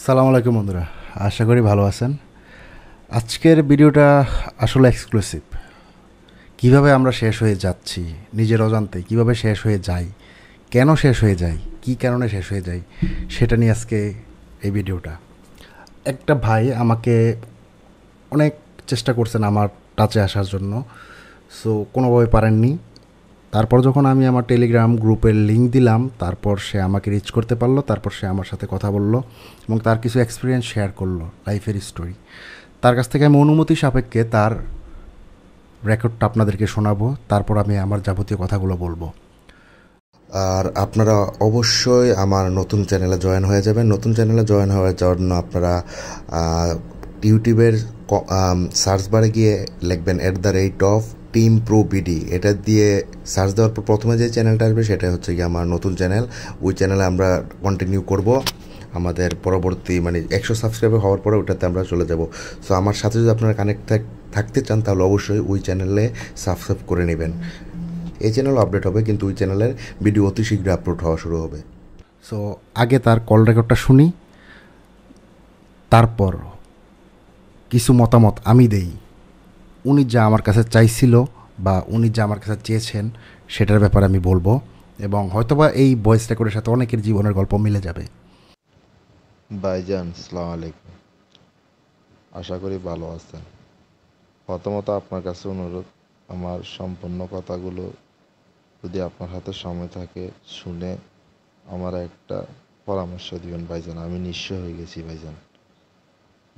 সালাম আলাইকুম বন্ধুরা আশা করি ভালো আছেন আজকের ভিডিওটা আসলে এক্সক্লুসিভ কিভাবে আমরা শেষ হয়ে যাচ্ছি নিজের অজান্তে কিভাবে শেষ হয়ে যাই কেন শেষ হয়ে যাই কি কারণে শেষ হয়ে যাই সেটা নিয়ে আজকে এই ভিডিওটা একটা ভাই আমাকে অনেক চেষ্টা করছেন আমার টাচে আসার জন্য সো কোনোভাবে পারেননি তারপর যখন আমি আমার টেলিগ্রাম গ্রুপের লিঙ্ক দিলাম তারপর সে আমাকে রিচ করতে পারলো তারপর সে আমার সাথে কথা বলল এবং তার কিছু এক্সপিরিয়েন্স শেয়ার করলো লাইফের স্টোরি তার কাছ থেকে আমি অনুমতি সাপেক্ষে তার রেকর্ডটা আপনাদেরকে শোনাবো তারপর আমি আমার যাবতীয় কথাগুলো বলবো আর আপনারা অবশ্যই আমার নতুন চ্যানেলে জয়েন হয়ে যাবেন নতুন চ্যানেলে জয়েন হওয়ার জন্য আপনারা ইউটিউবের সার্চ বারে গিয়ে লিখবেন at the rate of team pro BD এটা দিয়ে সার্চ দেওয়ার পর প্রথমে যে চ্যানেলটা আসবে সেটা হচ্ছে গিয়ে আমার নতুন চ্যানেল ওই চ্যানেলে আমরা কন্টিনিউ করব আমাদের পরবর্তী মানে একশো সাবস্ক্রাইবার হওয়ার পরে ওটাতে আমরা চলে যাব সো আমার সাথে যদি আপনারা কানেক্ট থাকতে চান তাহলে অবশ্যই ওই চ্যানেলে সাবস্ক্রাইব করে নেবেন এই চ্যানেল আপডেট হবে কিন্তু ওই চ্যানেলের ভিডিও অতি শীঘ্র আপলোড হওয়া শুরু হবে সো আগে তার কল রেকর্ডটা শুনি তারপর কিছু মতামত আমি দেই উনি যা আমার কাছে চাইছিল বা উনি যা আমার কাছে চেয়েছেন সেটার ব্যাপারে আমি বলবো এবং হয়তোবা এই ভয়েস রেকর্ডের সাথে অনেকের জীবনের গল্প মিলে যাবে বাইজান সালাম আলাইকুম আশা করি ভালো আছেন প্রথমত আপনার কাছে অনুরোধ আমার সম্পূর্ণ কথাগুলো যদি আপনার হাতে সময় থাকে শুনে আমার একটা পরামর্শ দিবেন ভাইজান আমি নিঃস্ব হয়ে গেছি ভাইজান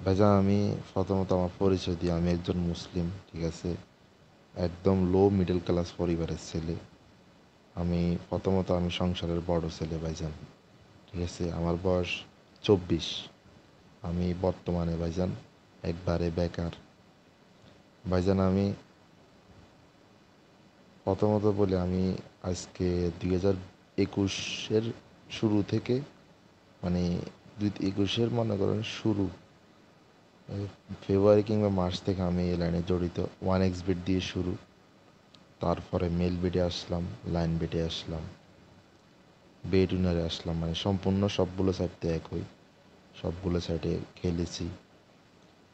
ভাইজান আমি প্রথমত আমার পরিচয় দিই আমি একজন মুসলিম ঠিক আছে একদম লো মিডল ক্লাস পরিবারের ছেলে আমি প্রথমত আমি সংসারের বড় ছেলে ভাইজান ঠিক আছে আমার বয়স চব্বিশ আমি বর্তমানে ভাইজান একবারে বেকার ভাইজান আমি প্রথমত বলে আমি আজকে দুই হাজার একুশের শুরু থেকে মানে দুই একুশের মনে করেন শুরু ফেব্রুয়ারি কিংবা মার্চ থেকে আমি এই লাইনে জড়িত ওয়ান এক্স বিট দিয়ে শুরু তারপরে মেল বেটে আসলাম লাইন বেটে আসলাম বেডুনারে আসলাম মানে সম্পূর্ণ সবগুলো সাইডতে একই সবগুলো সাইডে খেলেছি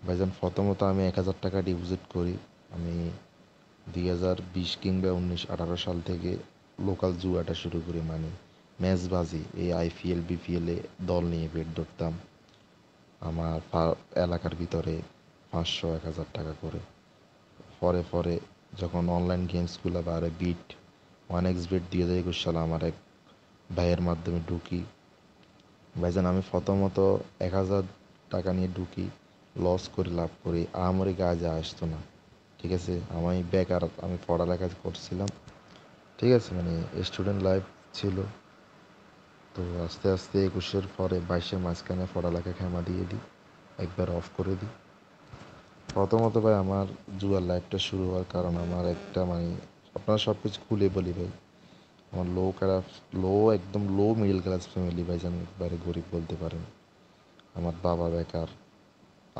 ভাইজান প্রথমত আমি এক হাজার টাকা ডিপোজিট করি আমি দুই হাজার বিশ কিংবা উনিশ আঠারো সাল থেকে লোকাল জুয়াটা শুরু করি মানে বাজি এই আইপিএল বিপিএলে দল নিয়ে বেট ধরতাম আমার এলাকার ভিতরে পাঁচশো এক হাজার টাকা করে পরে পরে যখন অনলাইন গেমসগুলো বা আরে বিট ওয়ান এক্স বিট দিয়ে দেয় একুশ সালে আমার এক ভাইয়ের মাধ্যমে ঢুকি ভাইজান আমি প্রথমত এক হাজার টাকা নিয়ে ঢুকি লস করে লাভ করি আমারই কাজে আসতো না ঠিক আছে আমি বেকার আমি পড়ালেখা করছিলাম ঠিক আছে মানে স্টুডেন্ট লাইফ ছিল তো আস্তে আস্তে একুশের পরে বাইশের মাঝখানে পড়ালেখা খেমা দিয়ে দিই একবার অফ করে দিই প্রথমত ভাই আমার জুয়ার লাইফটা শুরু হওয়ার কারণ আমার একটা মানে আপনারা সব কিছু খুলে বলি ভাই আমার লো ক্লাস লো একদম লো মিডল ক্লাস ফ্যামিলি ভাই যেন একবারে গরিব বলতে পারেন আমার বাবা বেকার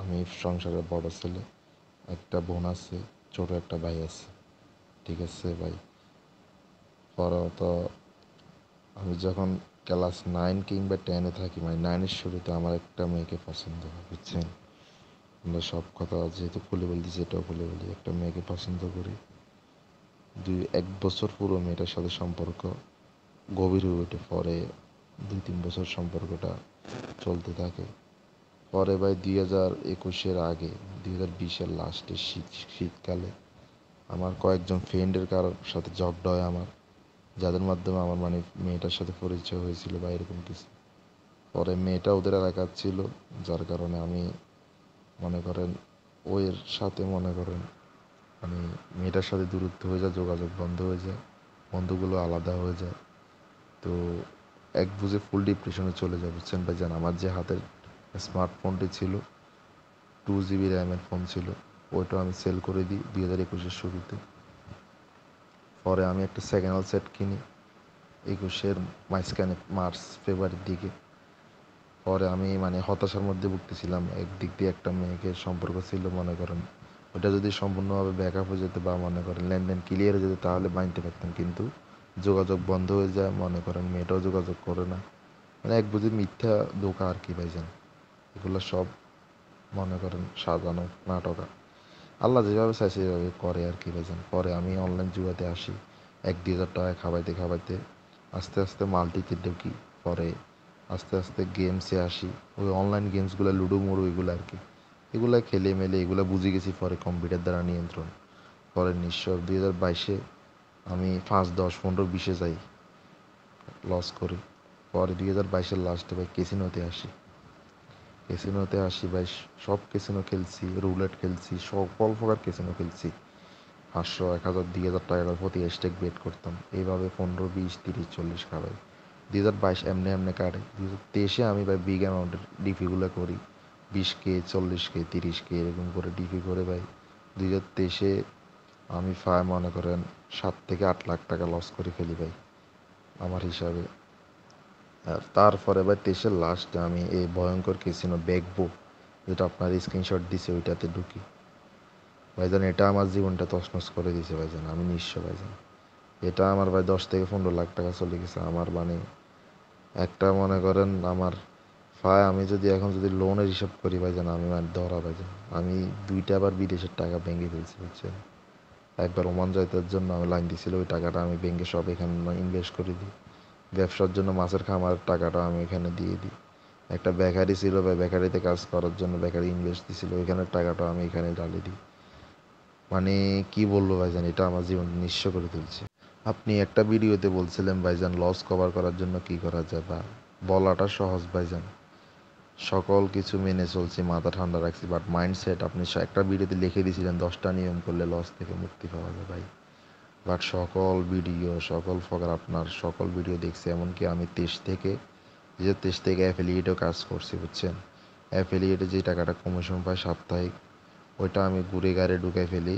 আমি সংসারের বড় ছেলে একটা বোন আছে ছোট একটা ভাই আছে ঠিক আছে ভাই পরে তো আমি যখন ক্লাস নাইন কিংবা টেনে থাকি মানে নাইনের শুরুতে আমার একটা মেয়েকে পছন্দ হয় বুঝছেন আমরা সব কথা যেহেতু খুলে বলছি যেটাও খুলে বলি একটা মেয়েকে পছন্দ করি দুই এক বছর পুরো মেয়েটার সাথে সম্পর্ক গভীর হয়ে ওঠে পরে দুই তিন বছর সম্পর্কটা চলতে থাকে পরে ভাই দুই হাজার একুশের আগে দুই হাজার বিশের লাস্টে শীত শীতকালে আমার কয়েকজন ফ্রেন্ডের কারোর সাথে জবড হয় আমার যাদের মাধ্যমে আমার মানে মেয়েটার সাথে পরিচয় হয়েছিল বা এরকম কিছু পরে মেয়েটা ওদের এলাকার ছিল যার কারণে আমি মনে করেন ওর সাথে মনে করেন আমি মানে মেয়েটার সাথে দূরত্ব হয়ে যায় যোগাযোগ বন্ধ হয়ে যায় বন্ধুগুলো আলাদা হয়ে যায় তো এক বুঝে ফুল ডিপ্রেশনে চলে যায় বুঝছেন ভাই যান আমার যে হাতের স্মার্টফোনটি ছিল টু জিবি র্যামের ফোন ছিল ওইটাও আমি সেল করে দিই দুই হাজার একুশের শুরুতে পরে আমি একটা সেকেন্ড সেট কিনি একুশের মাঝখানে মার্চ ফেব্রুয়ারির দিকে পরে আমি মানে হতাশার মধ্যে ভুগতেছিলাম একদিক দিয়ে একটা মেয়েকে সম্পর্ক ছিল মনে করেন ওটা যদি সম্পূর্ণভাবে ব্যাক আপ হয়ে যেত বা মনে করেন লেনদেন ক্লিয়ার হয়ে যেত তাহলে বাঁধতে পারতাম কিন্তু যোগাযোগ বন্ধ হয়ে যায় মনে করেন মেয়েটাও যোগাযোগ করে না মানে এক বুঝি মিথ্যা ধোকা আর কি ভাইজান এগুলো সব মনে করেন সাজানো নাটক আল্লাহ যেভাবে চাই সেভাবে করে আর কি বোঝেন পরে আমি অনলাইন যুগাতে আসি এক দুই হাজার টাকা খাবাইতে খাবাইতে আস্তে আস্তে মাল্টিতে ঢুকি পরে আস্তে আস্তে গেমসে আসি ওই অনলাইন গেমসগুলো লুডো মুডো এগুলো আর কি এগুলো খেলে মেলে এগুলো বুঝে গেছি পরে কম্পিউটার দ্বারা নিয়ন্ত্রণ পরে নিশ্চয় দুই হাজার বাইশে আমি পাঁচ দশ পনেরো বিশে যাই লস করি পরে দুই হাজার বাইশের লাস্টে ভাই কেসিনোতে আসি ক্যাসিনোতে আসি ভাই সব ক্যাসিনো খেলছি রুলেট খেলছি সকল প্রকার ক্যাসিনো খেলছি পাঁচশো এক হাজার দুই হাজার টাকা প্রতি স্টেক বেট করতাম এইভাবে পনেরো বিশ তিরিশ চল্লিশ খাবাই দুই হাজার বাইশ এমনি এমনি কাটে দুই হাজার তেইশে আমি ভাই বিগ অ্যামাউন্টের ডিপিগুলো করি বিশ কে চল্লিশ কে তিরিশ কে এরকম করে ডিপি করে ভাই দুই হাজার তেইশে আমি প্রায় মনে করেন সাত থেকে আট লাখ টাকা লস করে ফেলি ভাই আমার হিসাবে আর তারপরে ভাই তেইশের লাস্টে আমি এই ভয়ঙ্কর কেসিনো বেগবো যেটা আপনার স্ক্রিনশট দিছে ওইটাতে ঢুকি ভাইজান এটা আমার জীবনটা তসনস করে দিছে ভাইজান আমি নিঃস্ব ভাইজান এটা আমার ভাই দশ থেকে পনেরো লাখ টাকা চলে গেছে আমার মানে একটা মনে করেন আমার ভাই আমি যদি এখন যদি লোনের হিসাব করি ভাইজান আমি মানে ধরা ভাইজান আমি দুইটা আবার বিদেশের টাকা ব্যাঙ্কে ফেলছি বুঝছেন একবার ওমান যাইতার জন্য আমি লাইন দিয়েছিল ওই টাকাটা আমি ব্যাঙ্কে সব এখানে ইনভেস্ট করে দিই ব্যবসার জন্য মাছের খামার টাকাটা আমি এখানে দিয়ে দিই একটা বেকারি ছিল বা বেকারিতে কাজ করার জন্য বেকারি ইনভেস্ট দিয়েছিল ওইখানের টাকাটা আমি এখানে ঢালে দিই মানে কি বলবো ভাইজান এটা আমার জীবন নিঃস্ব করে তুলছে আপনি একটা ভিডিওতে বলছিলেন ভাইজান লস কভার করার জন্য কি করা যায় বা বলাটা সহজ ভাইজান সকল কিছু মেনে চলছি মাথা ঠান্ডা রাখছি বাট মাইন্ডসেট আপনি একটা ভিডিওতে লিখে দিয়েছিলেন দশটা নিয়ম করলে লস থেকে মুক্তি পাওয়া যায় ভাই বাট সকল ভিডিও সকল ফকার আপনার সকল ভিডিও দেখছি এমনকি আমি তেইশ থেকে যে তেইশ থেকে অ্যাফিলিয়েটও কাজ করছি বুঝছেন অ্যাফিলিয়েটে যে টাকাটা কমিশন পাই সাপ্তাহিক ওইটা আমি ঘুরে গাড়ে ঢুকে ফেলি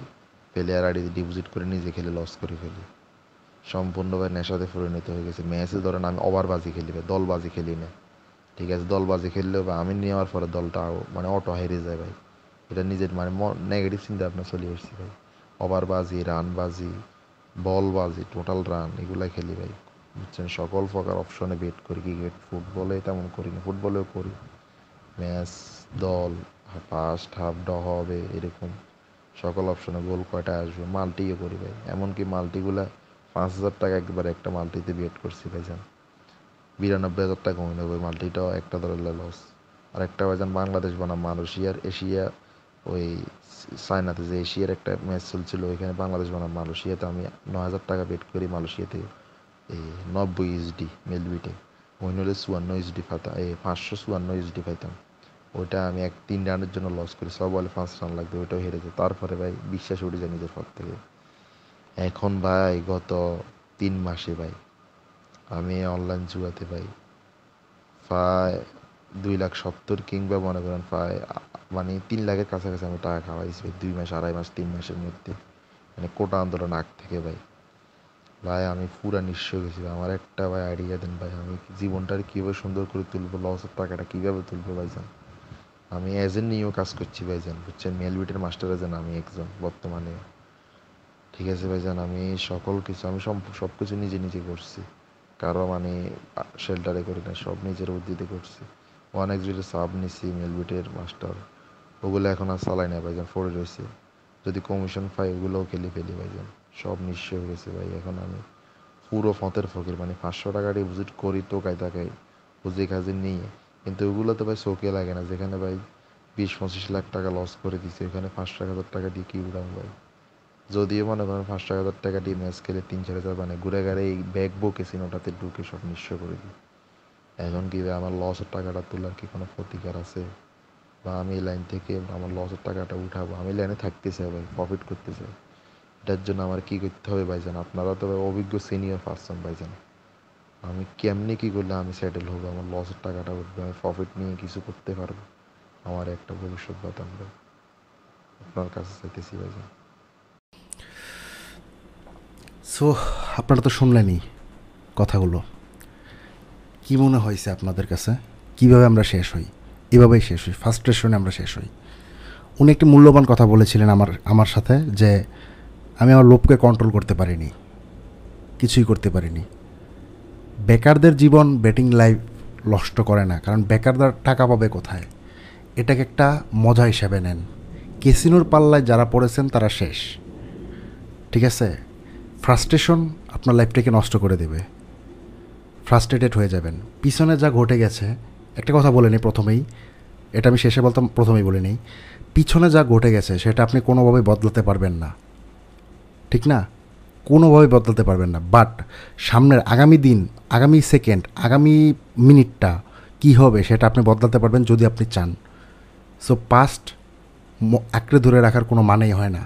ফেলে আর আড়িতে ডিপোজিট করে নিজে খেলে লস করে ফেলি সম্পূর্ণভাবে নেশাতে পরিণত হয়ে গেছে ম্যাচে ধরেন আমি ওভারবাজি খেলি ভাই দলবাজি খেলি না ঠিক আছে দলবাজি খেললেও বা আমি নেওয়ার পরে দলটা মানে অটো হেরে যায় ভাই এটা নিজের মানে নেগেটিভ চিন্তা আপনার চলে এসেছে ভাই ওভারবাজি রানবাজি বাজি টোটাল রান এগুলাই খেলি ভাই বুঝছেন সকল প্রকার অপশনে বেট করি ক্রিকেট ফুটবলে তেমন করি না ফুটবলেও করি ম্যাচ দল ফার্স্ট হাফ ড হবে এরকম সকল অপশনে গোল কয়টা আসবে মাল্টিও করি ভাই এমনকি মাল্টিগুলা পাঁচ হাজার টাকা একবারে একটা মাল্টিতে বেট করছি ভাইজান বিরানব্বই হাজার টাকা কমে নেবে মাল্টিটাও একটা ধরলে লস আর একটা ভাইজান বাংলাদেশ বনাম মালয়েশিয়ার এশিয়া ওই চায়নাতে যে এশিয়ার একটা ম্যাচ চলছিল ওইখানে বাংলাদেশ বনাম মালয়েশিয়াতে আমি ন হাজার টাকা বেট করি মালয়েশিয়াতে এই নব্বই ইসডি মেলবিটে ওই হলে চুয়ান্ন ইসডি পাতাম এই পাঁচশো চুয়ান্ন ইসডি পাইতাম ওইটা আমি এক তিন রানের জন্য লস করি সব বলে পাঁচ রান লাগবে ওইটাও হেরে যায় তারপরে ভাই বিশ্বাস উঠে যায় নিজের পর থেকে এখন ভাই গত তিন মাসে ভাই আমি অনলাইন জুয়াতে ভাই প্রায় দুই লাখ সত্তর কিংবা মনে করেন প্রায় মানে তিন লাখের কাছাকাছি আমি টাকা খাওয়াইছি দুই মাস আড়াই মাস তিন মাসের মধ্যে মানে কোটা আন্দোলন আগ থেকে ভাই ভাই আমি পুরা নিঃস্ব গেছি আমার একটা ভাই আইডিয়া দেন ভাই আমি জীবনটার কীভাবে সুন্দর করে তুলবো লসের টাকাটা কীভাবে তুলবো ভাইজান আমি এজেন্ট নিয়েও কাজ করছি ভাইজান বুঝছেন মেলবিটের মাস্টার এজেন্ট আমি একজন বর্তমানে ঠিক আছে ভাইজান আমি সকল কিছু আমি সব কিছু নিজে নিজে করছি কারো মানে শেল্টারে করি না সব নিজের বুদ্ধিতে করছি অনেক জুড়ে সাব নিছি মেলবিটের মাস্টার ওগুলো এখন আর চালাই না ভাইজান ফোরে রয়েছে যদি কমিশন পাই ওগুলোও খেলি ফেলি ভাইজান সব নিশ্চয় হয়ে গেছে ভাই এখন আমি পুরো ফতের ফকির মানে পাঁচশো টাকা ডিপোজিট করি তো কায় তাকাই বুঝে কাজে নিয়ে কিন্তু ওগুলো তো ভাই চোখে লাগে না যেখানে ভাই বিশ পঁচিশ লাখ টাকা লস করে দিছে ওখানে পাঁচশো হাজার টাকা দিয়ে কী উড়াম ভাই যদিও মনে করেন পাঁচশো হাজার টাকা দিয়ে ম্যাচ খেলে তিন চার হাজার মানে ঘুরে গাড়ে এই ব্যাগ বো সিনোটাতে ঢুকে সব নিঃস্ব করে দিই এখন কি আমার লসের টাকাটা তোলার কি কোনো প্রতিকার আছে বা আমি এই লাইন থেকে আমার লসের টাকাটা উঠাবো আমি লাইনে থাকতে চাই ভাই প্রফিট করতে চাই এটার জন্য আমার কী করতে হবে ভাইজান আপনারা তো অভিজ্ঞ সিনিয়র পার্সন ভাইজান আমি কেমনি কী করলে আমি সেটেল হবো আমার লসের টাকাটা উঠবে আমি প্রফিট নিয়ে কিছু করতে পারবো আমার একটা ভবিষ্যৎ বাতাম আপনার কাছে চাইতেছি ভাইজান সো আপনারা তো শুনলেনই কথাগুলো কী মনে হয়েছে আপনাদের কাছে কিভাবে আমরা শেষ হই এভাবেই শেষ হই ফার্স্ট্রেশনে আমরা শেষ হই উনি একটি মূল্যবান কথা বলেছিলেন আমার আমার সাথে যে আমি আমার লোভকে কন্ট্রোল করতে পারিনি কিছুই করতে পারিনি বেকারদের জীবন ব্যাটিং লাইফ নষ্ট করে না কারণ বেকারদার টাকা পাবে কোথায় এটাকে একটা মজা হিসাবে নেন কেসিনোর পাল্লায় যারা পড়েছেন তারা শেষ ঠিক আছে ফ্রাস্ট্রেশন আপনার লাইফটাকে নষ্ট করে দেবে ফ্রাস্ট্রেটেড হয়ে যাবেন পিছনে যা ঘটে গেছে একটা কথা বলে নিই প্রথমেই এটা আমি শেষে বলতাম প্রথমেই বলে নিই পিছনে যা ঘটে গেছে সেটা আপনি কোনোভাবে বদলাতে পারবেন না ঠিক না কোনোভাবে বদলাতে পারবেন না বাট সামনের আগামী দিন আগামী সেকেন্ড আগামী মিনিটটা কি হবে সেটা আপনি বদলাতে পারবেন যদি আপনি চান সো পাস্ট আঁকড়ে ধরে রাখার কোনো মানেই হয় না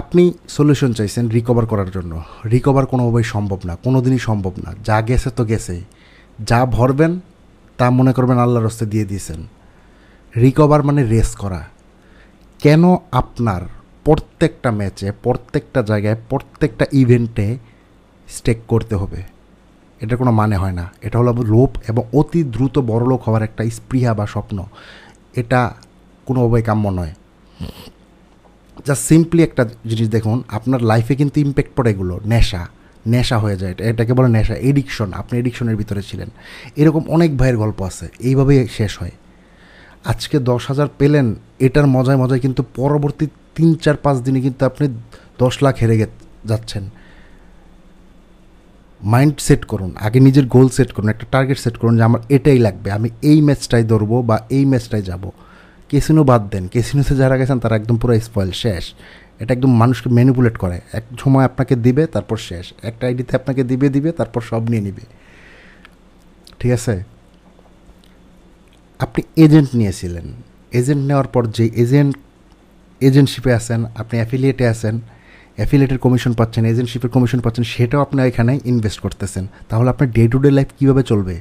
আপনি সলিউশন চাইছেন রিকভার করার জন্য রিকভার কোনোভাবেই সম্ভব না কোনো দিনই সম্ভব না যা গেছে তো গেছেই যা ভরবেন তা মনে করবেন আল্লাহ রস্তে দিয়ে দিয়েছেন রিকভার মানে রেস করা কেন আপনার প্রত্যেকটা ম্যাচে প্রত্যেকটা জায়গায় প্রত্যেকটা ইভেন্টে স্টেক করতে হবে এটা কোনো মানে হয় না এটা হলো লোপ এবং অতি দ্রুত বড়লোক হওয়ার একটা স্পৃহা বা স্বপ্ন এটা কোনোভাবেই কাম্য নয় জাস্ট সিম্পলি একটা জিনিস দেখুন আপনার লাইফে কিন্তু ইম্প্যাক্ট পড়ে এগুলো নেশা নেশা হয়ে যায় এটা এটাকে বলে নেশা এডিকশন আপনি এডিকশনের ভিতরে ছিলেন এরকম অনেক ভাইয়ের গল্প আছে এইভাবেই শেষ হয় আজকে দশ হাজার পেলেন এটার মজায় মজায় কিন্তু পরবর্তী তিন চার পাঁচ দিনে কিন্তু আপনি দশ লাখ হেরে যাচ্ছেন মাইন্ড সেট করুন আগে নিজের গোল সেট করুন একটা টার্গেট সেট করুন যে আমার এটাই লাগবে আমি এই ম্যাচটাই ধরবো বা এই ম্যাচটাই যাব কেসিনো বাদ দেন কেসিনোতে যারা গেছেন তারা একদম পুরো স্পয়েল শেষ এটা একদম মানুষকে ম্যানিপুলেট করে এক সময় আপনাকে দিবে তারপর শেষ একটা আইডিতে আপনাকে দিবে দিবে তারপর সব নিয়ে নিবে ঠিক আছে আপনি এজেন্ট নিয়েছিলেন এজেন্ট নেওয়ার পর যে এজেন্ট এজেন্টশিপে আছেন আপনি অ্যাফিলিয়েটে আছেন অ্যাফিলিয়েটের কমিশন পাচ্ছেন এজেন্টশিপের কমিশন পাচ্ছেন সেটাও আপনি এখানে ইনভেস্ট করতেছেন তাহলে আপনার ডে টু ডে লাইফ কীভাবে চলবে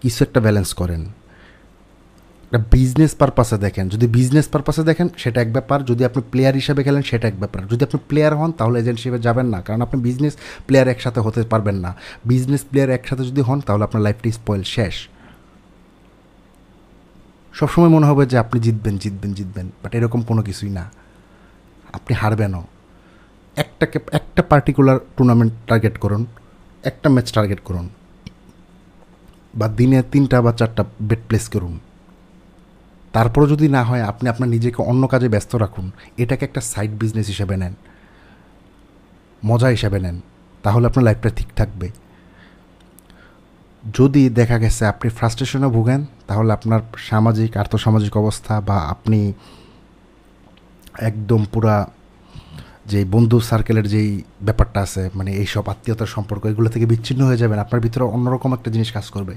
কিছু একটা ব্যালেন্স করেন একটা বিজনেস পারপাসে দেখেন যদি বিজনেস পারপাসে দেখেন সেটা এক ব্যাপার যদি আপনি প্লেয়ার হিসাবে খেলেন সেটা এক ব্যাপার যদি আপনি প্লেয়ার হন তাহলে হিসেবে যাবেন না কারণ আপনি বিজনেস প্লেয়ার একসাথে হতে পারবেন না বিজনেস প্লেয়ার একসাথে যদি হন তাহলে আপনার লাইফটি স্পয়েল শেষ সবসময় মনে হবে যে আপনি জিতবেন জিতবেন জিতবেন বাট এরকম কোনো কিছুই না আপনি হারবেনও একটাকে একটা পার্টিকুলার টুর্নামেন্ট টার্গেট করুন একটা ম্যাচ টার্গেট করুন বা দিনে তিনটা বা চারটা বেট প্লেস করুন তারপরও যদি না হয় আপনি আপনার নিজেকে অন্য কাজে ব্যস্ত রাখুন এটাকে একটা সাইড বিজনেস হিসেবে নেন মজা হিসেবে নেন তাহলে আপনার লাইফটা ঠিক থাকবে যদি দেখা গেছে আপনি ফ্রাস্ট্রেশনে ভুগেন তাহলে আপনার সামাজিক আর্থসামাজিক অবস্থা বা আপনি একদম পুরা যে বন্ধু সার্কেলের যেই ব্যাপারটা আছে মানে এইসব আত্মীয়তার সম্পর্ক এগুলো থেকে বিচ্ছিন্ন হয়ে যাবেন আপনার ভিতরে অন্যরকম একটা জিনিস কাজ করবে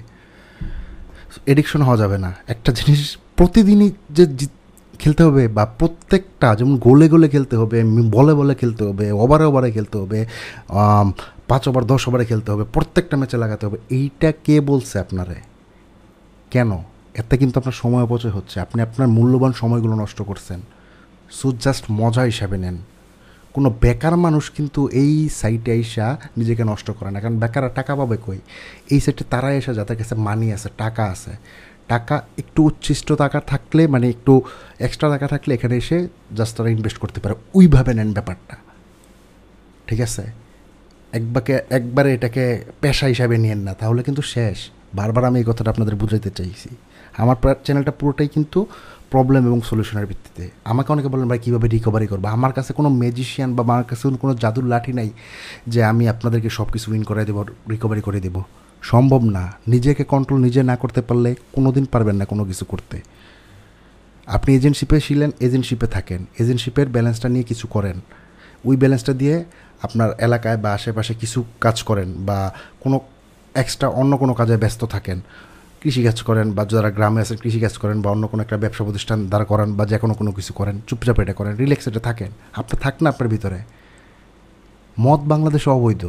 এডিকশন হওয়া যাবে না একটা জিনিস প্রতিদিনই যে খেলতে হবে বা প্রত্যেকটা যেমন গোলে গোলে খেলতে হবে বলে বলে খেলতে হবে ওভারে ওভারে খেলতে হবে পাঁচ ওভার দশ ওভারে খেলতে হবে প্রত্যেকটা ম্যাচে লাগাতে হবে এইটা কে বলছে আপনারে কেন এতে কিন্তু আপনার সময় অপচয় হচ্ছে আপনি আপনার মূল্যবান সময়গুলো নষ্ট করছেন সো জাস্ট মজা হিসাবে নেন কোনো বেকার মানুষ কিন্তু এই সাইটে আইসা নিজেকে নষ্ট করে না কারণ বেকাররা টাকা পাবে কই এই সাইটে তারাই এসে যাদের কাছে মানি আছে টাকা আছে টাকা একটু উচ্ছিষ্ট টাকা থাকলে মানে একটু এক্সট্রা টাকা থাকলে এখানে এসে জাস্ট তারা ইনভেস্ট করতে পারে ওইভাবে নেন ব্যাপারটা ঠিক আছে একবারকে একবারে এটাকে পেশা হিসাবে নিয়েন না তাহলে কিন্তু শেষ বারবার আমি এই কথাটা আপনাদের বুঝাইতে চাইছি আমার চ্যানেলটা পুরোটাই কিন্তু প্রবলেম এবং সলিউশনের ভিত্তিতে আমাকে অনেকে বলেন ভাই কীভাবে রিকভারি করবো আমার কাছে কোনো ম্যাজিশিয়ান বা আমার কাছে কোনো জাদুর লাঠি নাই যে আমি আপনাদেরকে সব কিছু উইন করে দেবো রিকভারি করে দেবো সম্ভব না নিজেকে কন্ট্রোল নিজে না করতে পারলে কোনো দিন পারবেন না কোনো কিছু করতে আপনি এজেন্টশিপে ছিলেন এজেন্টশিপে থাকেন এজেন্টশিপের ব্যালেন্সটা নিয়ে কিছু করেন ওই ব্যালেন্সটা দিয়ে আপনার এলাকায় বা আশেপাশে কিছু কাজ করেন বা কোনো এক্সট্রা অন্য কোনো কাজে ব্যস্ত থাকেন কৃষিকাজ করেন বা যারা গ্রামে আছেন কৃষিকাজ করেন বা অন্য কোনো একটা ব্যবসা প্রতিষ্ঠান দাঁড় করেন বা যে কোনো কোনো কিছু করেন চুপচাপ এটা করেন রিল্যাক্স এটা থাকেন আপনি থাক না আপনার ভিতরে মদ বাংলাদেশে অবৈধ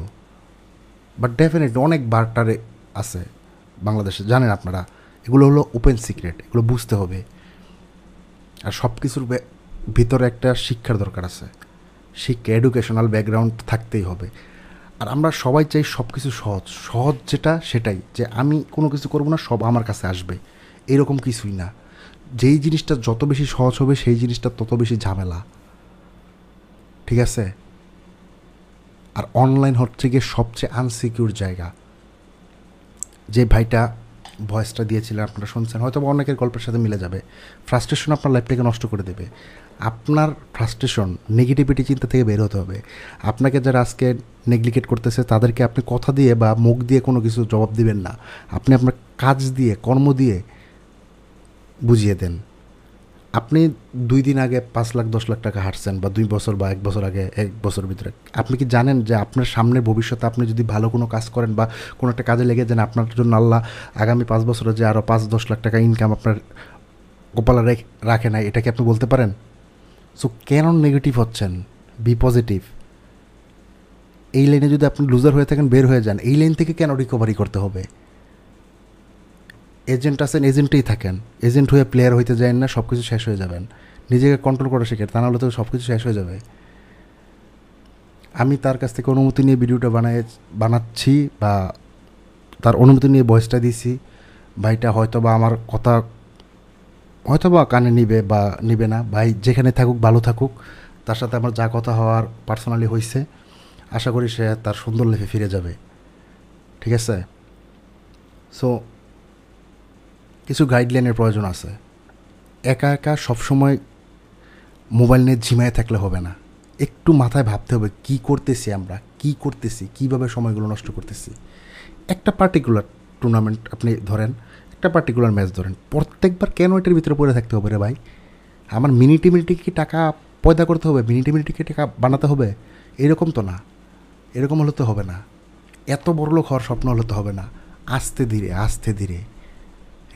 বাট ডেফিনেটলি অনেক বার্টারে আছে বাংলাদেশে জানেন আপনারা এগুলো হলো ওপেন সিক্রেট এগুলো বুঝতে হবে আর সব কিছুর ভিতরে একটা শিক্ষার দরকার আছে শিক্ষা এডুকেশনাল ব্যাকগ্রাউন্ড থাকতেই হবে আর আমরা সবাই চাই সব কিছু সহজ সহজ যেটা সেটাই যে আমি কোনো কিছু করবো না সব আমার কাছে আসবে এরকম কিছুই না যেই জিনিসটা যত বেশি সহজ হবে সেই জিনিসটা তত বেশি ঝামেলা ঠিক আছে আর অনলাইন হচ্ছে গিয়ে সবচেয়ে আনসিকিউর জায়গা যে ভাইটা ভয়েসটা দিয়েছিলেন আপনারা শুনছেন হয়তো অনেকের গল্পের সাথে মিলে যাবে ফ্রাস্ট্রেশন আপনার লাইফটাকে নষ্ট করে দেবে আপনার ফ্রাস্ট্রেশন নেগেটিভিটি চিন্তা থেকে বের হতে হবে আপনাকে যারা আজকে নেগলিগেট করতেছে তাদেরকে আপনি কথা দিয়ে বা মুখ দিয়ে কোনো কিছু জবাব দিবেন না আপনি আপনার কাজ দিয়ে কর্ম দিয়ে বুঝিয়ে দেন আপনি দুই দিন আগে পাঁচ লাখ দশ লাখ টাকা হারছেন বা দুই বছর বা এক বছর আগে এক বছর ভিতরে আপনি কি জানেন যে আপনার সামনের ভবিষ্যতে আপনি যদি ভালো কোনো কাজ করেন বা কোনো একটা কাজে লেগে যান আপনার জন্য আল্লাহ আগামী পাঁচ বছরে যে আরও পাঁচ দশ লাখ টাকা ইনকাম আপনার কপালে রাখে নাই এটা কি আপনি বলতে পারেন সো কেন নেগেটিভ হচ্ছেন বি পজিটিভ এই লাইনে যদি আপনি লুজার হয়ে থাকেন বের হয়ে যান এই লাইন থেকে কেন রিকভারি করতে হবে এজেন্ট আছেন এজেন্টেই থাকেন এজেন্ট হয়ে প্লেয়ার হইতে যায় না সব কিছু শেষ হয়ে যাবেন নিজেকে কন্ট্রোল করা শেখেন তা নাহলে তো সব কিছু শেষ হয়ে যাবে আমি তার কাছ থেকে অনুমতি নিয়ে ভিডিওটা বানাই বানাচ্ছি বা তার অনুমতি নিয়ে ভয়েসটা দিছি ভাইটা হয়তো বা আমার কথা হয়তো বা কানে নিবে বা নিবে না ভাই যেখানে থাকুক ভালো থাকুক তার সাথে আমার যা কথা হওয়ার পার্সোনালি হয়েছে আশা করি সে তার সুন্দর লেফে ফিরে যাবে ঠিক আছে সো কিছু গাইডলাইনের প্রয়োজন আছে একা একা সবসময় মোবাইল নিয়ে ঝিমায় থাকলে হবে না একটু মাথায় ভাবতে হবে কি করতেছি আমরা কি করতেছি কিভাবে সময়গুলো নষ্ট করতেছি একটা পার্টিকুলার টুর্নামেন্ট আপনি ধরেন একটা পার্টিকুলার ম্যাচ ধরেন প্রত্যেকবার কেন এটার ভিতরে পড়ে থাকতে হবে রে ভাই আমার মিনিটে মিনিটে কি টাকা পয়দা করতে হবে মিনিটে মিনিটে কি টাকা বানাতে হবে এরকম তো না এরকম হলে তো হবে না এত বড়লোক হওয়ার স্বপ্ন হলে তো হবে না আস্তে ধীরে আস্তে ধীরে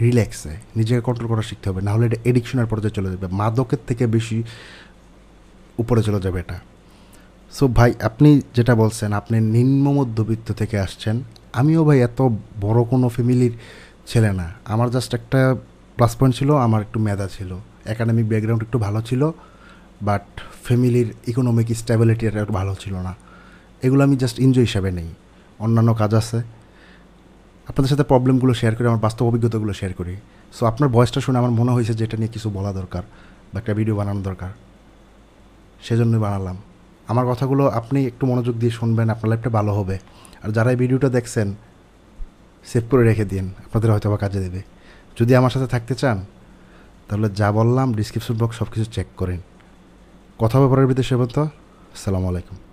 রিল্যাক্সে নিজেকে কন্ট্রোল করা শিখতে হবে নাহলে এটা এডিকশনের পর্যায়ে চলে যাবে মাদকের থেকে বেশি উপরে চলে যাবে এটা সো ভাই আপনি যেটা বলছেন আপনি নিম্ন মধ্যবিত্ত থেকে আসছেন আমিও ভাই এত বড় কোনো ফ্যামিলির ছেলে না আমার জাস্ট একটা প্লাস পয়েন্ট ছিল আমার একটু মেধা ছিল একাডেমিক ব্যাকগ্রাউন্ড একটু ভালো ছিল বাট ফ্যামিলির ইকোনমিক স্ট্যাবিলিটি একটু ভালো ছিল না এগুলো আমি জাস্ট এনজয় হিসাবে নেই অন্যান্য কাজ আছে আপনাদের সাথে প্রবলেমগুলো শেয়ার করি আমার বাস্তব অভিজ্ঞতাগুলো শেয়ার করি সো আপনার ভয়েসটা শুনে আমার মনে হয়েছে যে এটা নিয়ে কিছু বলা দরকার বা একটা ভিডিও বানানো দরকার সেজন্যই বানালাম আমার কথাগুলো আপনি একটু মনোযোগ দিয়ে শুনবেন আপনার লাইফটা ভালো হবে আর যারা এই ভিডিওটা দেখছেন সেভ করে রেখে দিন আপনাদের হয়তো বা কাজে দেবে যদি আমার সাথে থাকতে চান তাহলে যা বললাম ডিসক্রিপশন বক্স সব কিছু চেক করেন কথা ব্যাপারের ভিতরে সে পর্যন্ত আসসালামু আলাইকুম